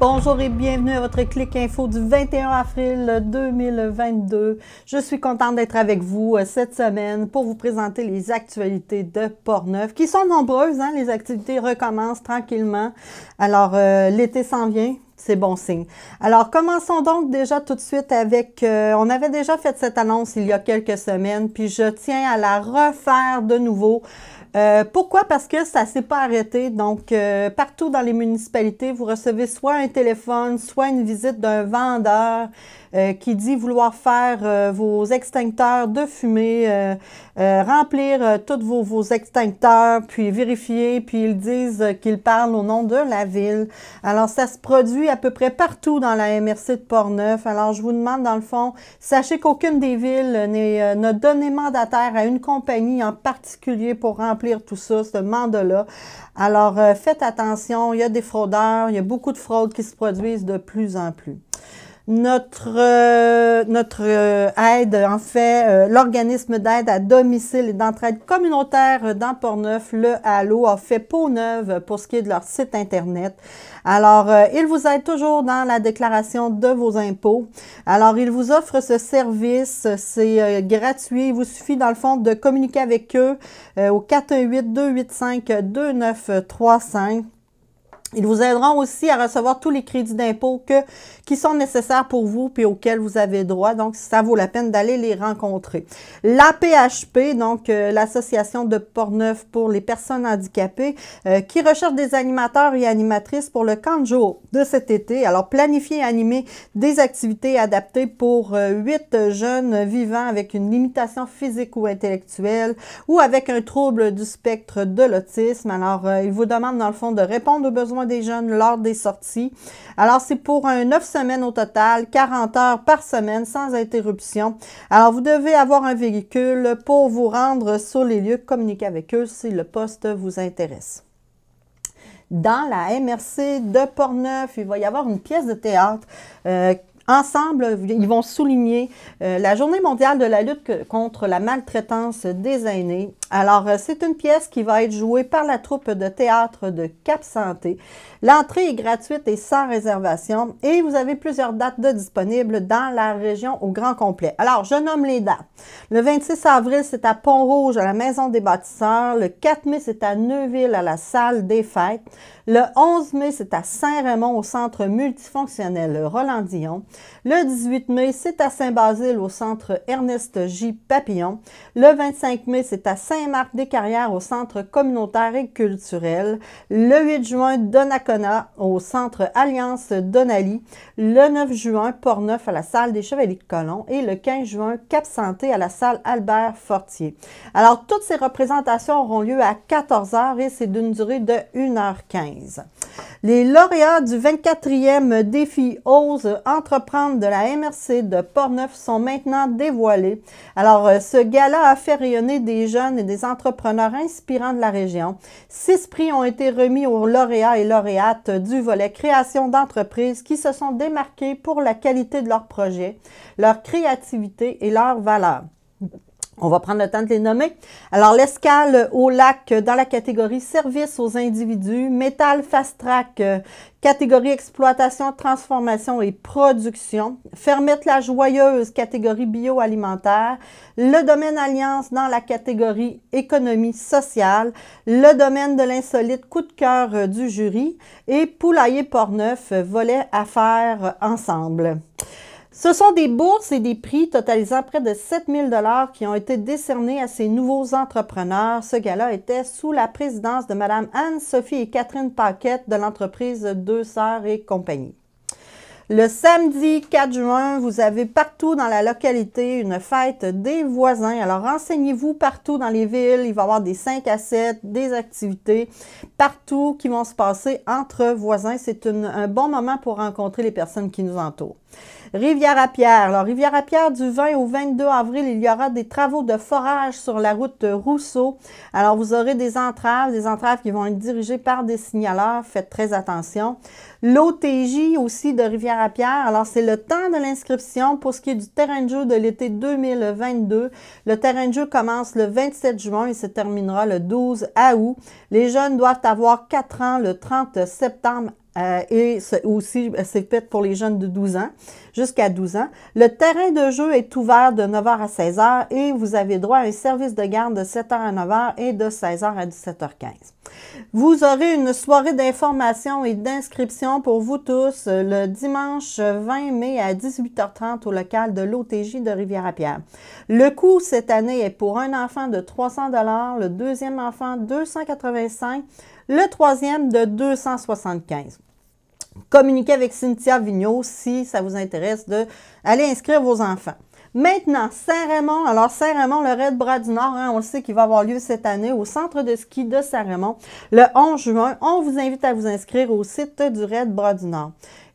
Bonjour et bienvenue à votre Clic Info du 21 avril 2022. Je suis contente d'être avec vous euh, cette semaine pour vous présenter les actualités de Portneuf, qui sont nombreuses. Hein? Les activités recommencent tranquillement. Alors, euh, l'été s'en vient. C'est bon signe. Alors, commençons donc déjà tout de suite avec... Euh, on avait déjà fait cette annonce il y a quelques semaines, puis je tiens à la refaire de nouveau. Euh, pourquoi? Parce que ça ne s'est pas arrêté. Donc, euh, partout dans les municipalités, vous recevez soit un téléphone, soit une visite d'un vendeur euh, qui dit vouloir faire euh, vos extincteurs de fumée, euh, remplir tous vos, vos, extincteurs, puis vérifier, puis ils disent qu'ils parlent au nom de la ville. Alors, ça se produit à peu près partout dans la MRC de Portneuf. Alors, je vous demande, dans le fond, sachez qu'aucune des villes n'a donné mandataire à une compagnie en particulier pour remplir tout ça, ce mandat-là. Alors, faites attention, il y a des fraudeurs, il y a beaucoup de fraudes qui se produisent de plus en plus. Notre, euh, notre euh, aide, en fait, euh, l'organisme d'aide à domicile et d'entraide communautaire dans Portneuf, le Halo, a fait peau neuve pour ce qui est de leur site Internet. Alors, ils vous aident toujours dans la déclaration de vos impôts. Alors, ils vous offrent ce service, c'est gratuit. Il vous suffit, dans le fond, de communiquer avec eux au 418-285-2935. Ils vous aideront aussi à recevoir tous les crédits d'impôt qui sont nécessaires pour vous puis auxquels vous avez droit. Donc, ça vaut la peine d'aller les rencontrer. L'APHP, donc euh, l'Association de Portneuf pour les personnes handicapées, euh, qui recherche des animateurs et animatrices pour le camp de jour de cet été. Alors, planifier et animer des activités adaptées pour euh, huit jeunes vivant avec une limitation physique ou intellectuelle ou avec un trouble du spectre de l'autisme. Alors, ils vous demandent, dans le fond, de répondre aux besoins des jeunes lors des sorties. Alors, c'est pour un 9 semaines au total, 40 heures par semaine sans interruption. Alors, vous devez avoir un véhicule pour vous rendre sur les lieux, communiquer avec eux si le poste vous intéresse dans la MRC de Portneuf. Il va y avoir une pièce de théâtre. Euh, ensemble, ils vont souligner euh, la Journée mondiale de la lutte contre la maltraitance des aînés. Alors, euh, c'est une pièce qui va être jouée par la troupe de théâtre de Cap Santé. L'entrée est gratuite et sans réservation et vous avez plusieurs dates de disponibles dans la région au grand complet. Alors, je nomme les dates. Le 26 avril, c'est à Pont-Rouge, à la Maison des bâtisseurs. Le 4 mai, c'est à Neuville, à la Salle des fêtes. Le 11 mai, c'est à Saint-Raymond, au Centre multifonctionnel Roland Le 18 mai, c'est à Saint-Basile, au Centre Ernest J. Papillon. Le 25 mai, c'est à saint marc des Carrières au Centre communautaire et culturel, le 8 juin Donacona au Centre Alliance Donali. le 9 juin Neuf à la salle des Chevaliers de Colomb et le 15 juin Cap Santé à la salle Albert Fortier. Alors toutes ces représentations auront lieu à 14h et c'est d'une durée de 1h15. Les lauréats du 24e défi Ose entreprendre de la MRC de Portneuf sont maintenant dévoilés. Alors, euh, ce gala a fait rayonner des jeunes et des entrepreneurs inspirants de la région. Six prix ont été remis aux lauréats et lauréates du volet création d'entreprises qui se sont démarqués pour la qualité de leurs projets, leur créativité et leur valeur. On va prendre le temps de les nommer. Alors, l'escale au lac dans la catégorie service aux individus, métal fast track, euh, catégorie exploitation, transformation et production, fermette la joyeuse, catégorie bioalimentaire, le domaine alliance dans la catégorie économie sociale, le domaine de l'insolite coup de cœur euh, du jury et poulailler neuf, euh, volet faire ensemble. Ce sont des bourses et des prix totalisant près de 7000 dollars qui ont été décernés à ces nouveaux entrepreneurs. Ce gars-là était sous la présidence de Mme Anne-Sophie et Catherine Paquette de l'entreprise Deux Sœurs et compagnie. Le samedi 4 juin, vous avez partout dans la localité une fête des voisins. Alors renseignez-vous partout dans les villes. Il va y avoir des 5 à 7, des activités partout qui vont se passer entre voisins. C'est un bon moment pour rencontrer les personnes qui nous entourent. Rivière-à-Pierre. Alors, Rivière-à-Pierre, du 20 au 22 avril, il y aura des travaux de forage sur la route Rousseau. Alors, vous aurez des entraves, des entraves qui vont être dirigées par des signaleurs. Faites très attention. L'OTJ aussi de Rivière-à-Pierre. Alors, c'est le temps de l'inscription pour ce qui est du terrain de jeu de l'été 2022. Le terrain de jeu commence le 27 juin et se terminera le 12 août. Les jeunes doivent avoir 4 ans le 30 septembre euh, et aussi euh, c'est fait pour les jeunes de 12 ans jusqu'à 12 ans. Le terrain de jeu est ouvert de 9h à 16h et vous avez droit à un service de garde de 7h à 9h et de 16h à 17h15. Vous aurez une soirée d'information et d'inscription pour vous tous euh, le dimanche 20 mai à 18h30 au local de l'OTJ de Rivière-à-Pierre. Le coût cette année est pour un enfant de 300 le deuxième enfant 285 le troisième de 275 communiquer avec Cynthia Vigneault si ça vous intéresse d'aller inscrire vos enfants. Maintenant, Saint-Raymond. Alors, Saint-Raymond, le Red Bras du Nord, hein, on le sait qu'il va avoir lieu cette année au centre de ski de Saint-Raymond le 11 juin. On vous invite à vous inscrire au site du Red Bras du Nord.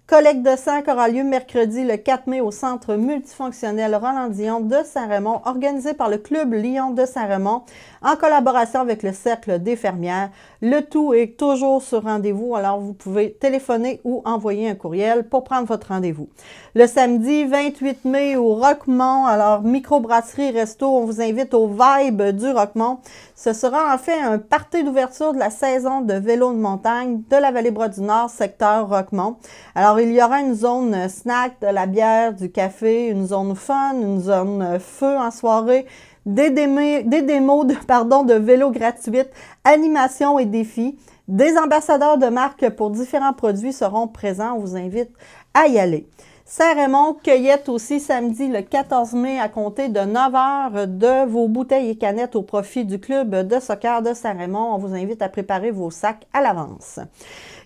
Collecte de sang aura lieu mercredi le 4 mai au centre multifonctionnel Roland Dion de Saint-Raymond, organisé par le Club Lyon de Saint-Raymond en collaboration avec le Cercle des fermières. Le tout est toujours sur rendez-vous, alors vous pouvez téléphoner ou envoyer un courriel pour prendre votre rendez-vous. Le samedi 28 mai au Roquemont, alors microbrasserie resto, on vous invite au Vibe du Roquemont. Ce sera en fait un party d'ouverture de la saison de vélo de montagne de la Vallée-Bras du Nord, secteur Roquemont. Alors il y aura une zone euh, snack, de la bière, du café, une zone fun, une zone euh, feu en soirée, des, démos de, pardon, de gratuites, animations et défis. Des ambassadeurs de marque pour différents produits seront présents. On vous invite à y aller. Saint-Raymond, cueillette aussi samedi le 14 mai à compter de 9h de vos bouteilles et canettes au profit du club de soccer de Saint-Raymond. On vous invite à préparer vos sacs à l'avance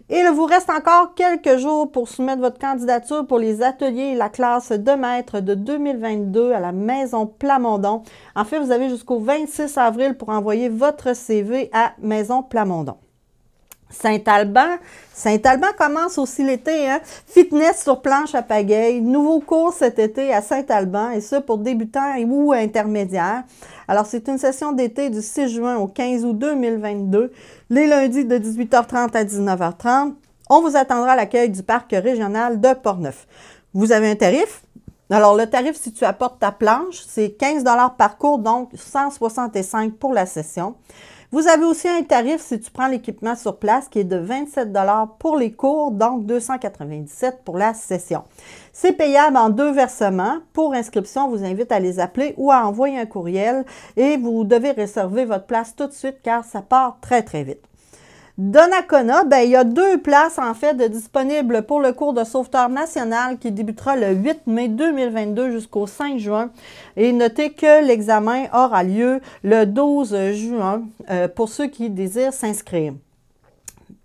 il vous reste encore quelques jours pour soumettre votre candidature pour les ateliers et la classe de maître de 2022 à la Maison Plamondon. En fait, vous avez jusqu'au 26 avril pour envoyer votre CV à Maison Plamondon. Saint-Alban. Saint-Alban commence aussi l'été. Hein? Fitness sur planche à pagaille. Nouveau cours cet été à Saint-Alban, et ce pour débutants ou intermédiaires. Alors, c'est une session d'été du 6 juin au 15 août 2022 les lundis de 18h30 à 19h30. On vous attendra à l'accueil du parc régional de Portneuf. Vous avez un tarif? Alors, le tarif, si tu apportes ta planche, c'est 15 par cours, donc 165 pour la session. Vous avez aussi un tarif si tu prends l'équipement sur place qui est de 27 pour les cours, donc 297 pour la session. C'est payable en deux versements. Pour inscription, on vous invite à les appeler ou à envoyer un courriel et vous devez réserver votre place tout de suite car ça part très très vite. Donnacona, ben, il y a deux places en fait de disponibles pour le cours de sauveteur national qui débutera le 8 mai 2022 jusqu'au 5 juin. Et notez que l'examen aura lieu le 12 juin euh, pour ceux qui désirent s'inscrire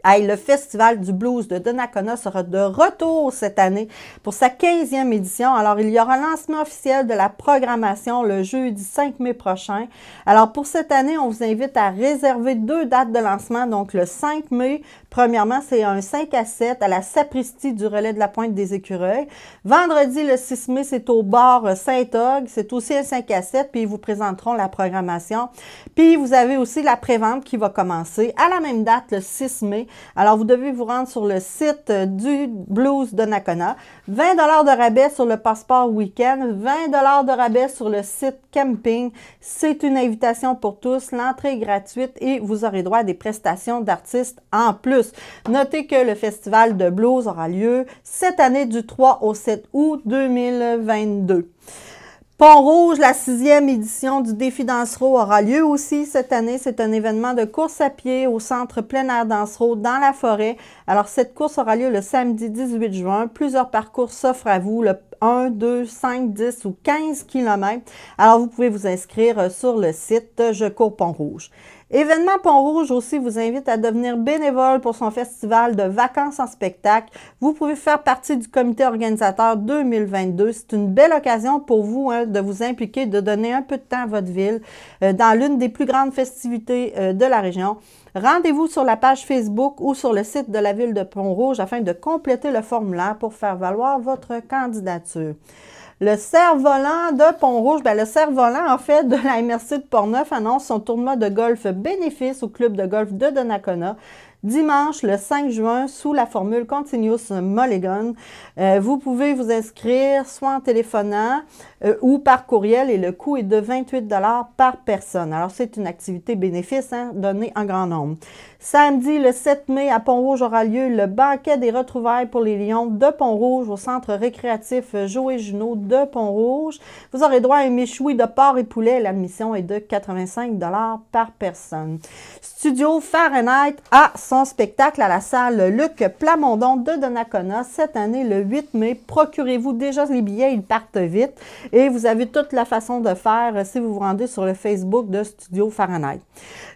le Festival du blues de Donnacona sera de retour cette année pour sa 15e édition. Alors, il y aura un lancement officiel de la programmation le jeudi 5 mai prochain. Alors, pour cette année, on vous invite à réserver deux dates de lancement, donc le 5 mai Premièrement, c'est un 5 à 7 à la sapristie du relais de la Pointe des Écureuils. Vendredi, le 6 mai, c'est au bar Saint-Og. C'est aussi un 5 à 7, puis ils vous présenteront la programmation. Puis vous avez aussi la prévente qui va commencer à la même date, le 6 mai. Alors, vous devez vous rendre sur le site du Blues de Nakona. 20 de rabais sur le passeport week-end, 20 de rabais sur le site camping. C'est une invitation pour tous. L'entrée est gratuite et vous aurez droit à des prestations d'artistes en plus. Notez que le festival de blues aura lieu cette année du 3 au 7 août 2022. Pont-Rouge, la sixième édition du Défi Dansereau aura lieu aussi cette année. C'est un événement de course à pied au centre plein air Dansereau dans la forêt. Alors, cette course aura lieu le samedi 18 juin. Plusieurs parcours s'offrent à vous. Le, 1, 2, 5, 10 ou 15 km. Alors, vous pouvez vous inscrire euh, sur le site Je cours Pont-Rouge. Événement Pont-Rouge aussi vous invite à devenir bénévole pour son festival de vacances en spectacle. Vous pouvez faire partie du comité organisateur 2022. C'est une belle occasion pour vous hein, de vous impliquer, de donner un peu de temps à votre ville euh, dans l'une des plus grandes festivités euh, de la région. Rendez-vous sur la page Facebook ou sur le site de la Ville de Pont-Rouge afin de compléter le formulaire pour faire valoir votre candidature. Le cerf-volant de Pont-Rouge, ben, le cerf-volant, en fait, de la MRC de Portneuf annonce son tournoi de golf bénéfice au club de golf de Donnacona dimanche le 5 juin sous la formule Continuous Mulligan. Euh, vous pouvez vous inscrire soit en téléphonant euh, ou par courriel et le coût est de 28 par personne. Alors, c'est une activité bénéfice hein, donnée en grand nombre. Samedi, le 7 mai, à Pont-Rouge aura lieu le banquet des retrouvailles pour les Lions de Pont-Rouge au centre récréatif Joé Junot de Pont-Rouge. Vous aurez droit à un méchoui de porc et poulet. L'admission est de 85 par personne. Studio Fahrenheit à son spectacle à la salle Luc Plamondon de Donnacona cette année le 8 mai. Procurez-vous déjà les billets, ils partent vite. Et vous avez toute la façon de faire si vous vous rendez sur le Facebook de Studio Fahrenheit.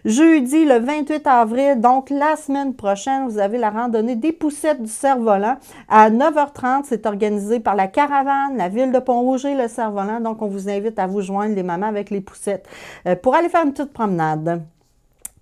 Jeudi le 28 avril, donc la semaine prochaine, vous avez la randonnée des poussettes du cerf-volant à 9h30. C'est organisé par la caravane, la ville de pont et le cerf-volant. Donc on vous invite à vous joindre les mamans avec les poussettes euh, pour aller faire une petite promenade.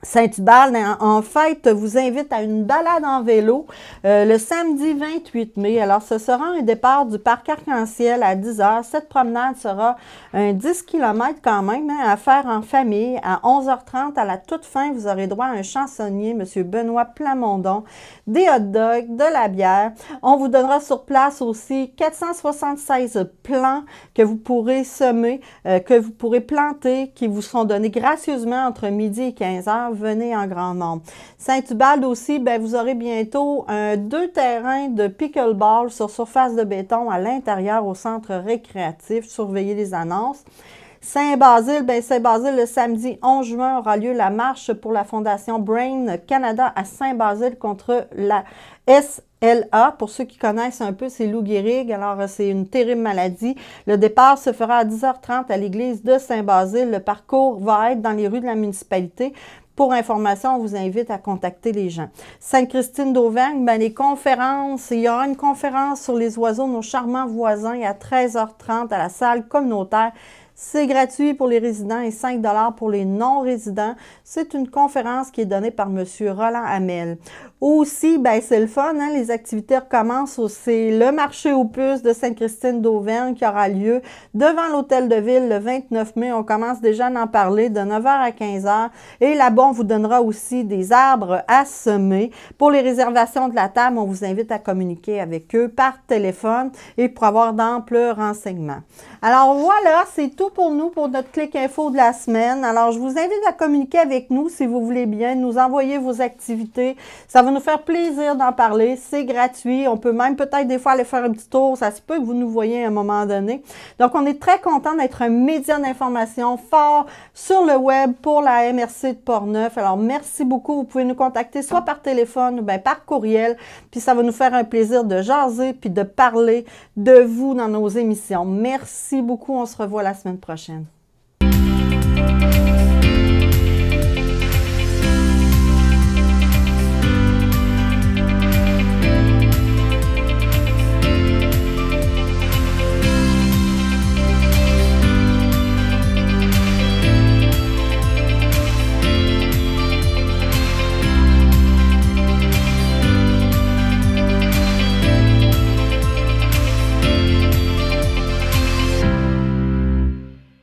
Saint-Hubert, en fait, vous invite à une balade en vélo euh, le samedi 28 mai. Alors, ce sera un départ du parc Arc-en-Ciel à 10 h. Cette promenade sera un 10 km quand même hein, à faire en famille. À 11h30, à la toute fin, vous aurez droit à un chansonnier, M. Benoît Plamondon, des hot dogs, de la bière. On vous donnera sur place aussi 476 plants que vous pourrez semer, euh, que vous pourrez planter, qui vous seront donnés gracieusement entre midi et 15 h venez en grand nombre. Saint-Ubald aussi, ben, vous aurez bientôt euh, deux terrains de pickleball sur surface de béton à l'intérieur au centre récréatif. Surveillez les annonces. Saint-Basile, ben Saint-Basile, le samedi 11 juin aura lieu la marche pour la Fondation Brain Canada à Saint-Basile contre la SLA. Pour ceux qui connaissent un peu, c'est Lou Gehrig. Alors, euh, c'est une terrible maladie. Le départ se fera à 10h30 à l'église de Saint-Basile. Le parcours va être dans les rues de la municipalité. Pour information, on vous invite à contacter les gens. Sainte-Christine d'Auvergne, ben les conférences, il y aura une conférence sur les oiseaux, nos charmants voisins, à 13h30 à la salle communautaire c'est gratuit pour les résidents et 5 pour les non-résidents. C'est une conférence qui est donnée par M. Roland Hamel. Aussi, ben, c'est le fun, hein, les activités recommencent. C'est le marché aux puces de Sainte-Christine d'Auvergne qui aura lieu devant l'Hôtel de Ville le 29 mai. On commence déjà à en parler de 9h à 15h. Et là-bas, on vous donnera aussi des arbres à semer. Pour les réservations de la table, on vous invite à communiquer avec eux par téléphone et pour avoir d'amples renseignements. Alors voilà, c'est tout pour nous pour notre clic info de la semaine. Alors, je vous invite à communiquer avec nous si vous voulez bien, nous envoyer vos activités. Ça va nous faire plaisir d'en parler. C'est gratuit. On peut même peut-être des fois aller faire un petit tour. Ça se peut que vous nous voyez à un moment donné. Donc, on est très content d'être un média d'information fort sur le web pour la MRC de Portneuf. Alors, merci beaucoup. Vous pouvez nous contacter soit par téléphone ou par courriel. Puis, ça va nous faire un plaisir de jaser puis de parler de vous dans nos émissions. Merci beaucoup. On se revoit la semaine prochaine.